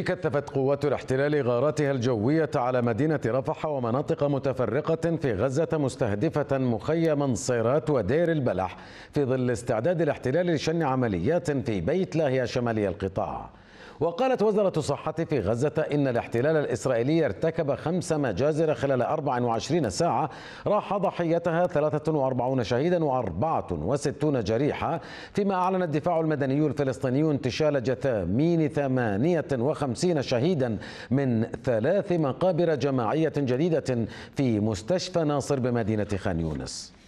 كثفت قوات الاحتلال غاراتها الجوية على مدينة رفح ومناطق متفرقة في غزة مستهدفة مخيم صيرات ودير البلح في ظل استعداد الاحتلال لشن عمليات في بيت لاهيا شمالي القطاع وقالت وزارة الصحة في غزة إن الاحتلال الإسرائيلي ارتكب خمس مجازر خلال 24 ساعة راح ضحيتها 43 شهيدا و64 جريحة فيما أعلن الدفاع المدني الفلسطيني انتشال جثامين 58 شهيدا من ثلاث مقابر جماعية جديدة في مستشفى ناصر بمدينة خان يونس